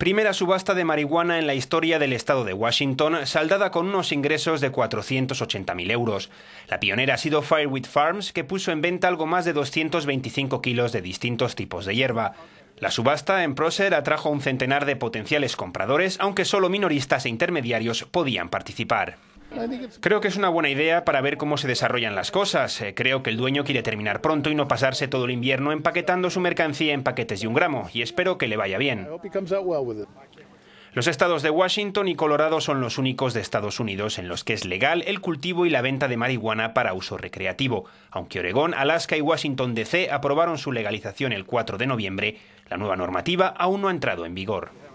Primera subasta de marihuana en la historia del estado de Washington, saldada con unos ingresos de 480.000 euros. La pionera ha sido Fireweed Farms, que puso en venta algo más de 225 kilos de distintos tipos de hierba. La subasta en Proser atrajo un centenar de potenciales compradores, aunque solo minoristas e intermediarios podían participar. Creo que es una buena idea para ver cómo se desarrollan las cosas. Eh, creo que el dueño quiere terminar pronto y no pasarse todo el invierno empaquetando su mercancía en paquetes de un gramo, y espero que le vaya bien. Los estados de Washington y Colorado son los únicos de Estados Unidos en los que es legal el cultivo y la venta de marihuana para uso recreativo. Aunque Oregón, Alaska y Washington DC aprobaron su legalización el 4 de noviembre, la nueva normativa aún no ha entrado en vigor.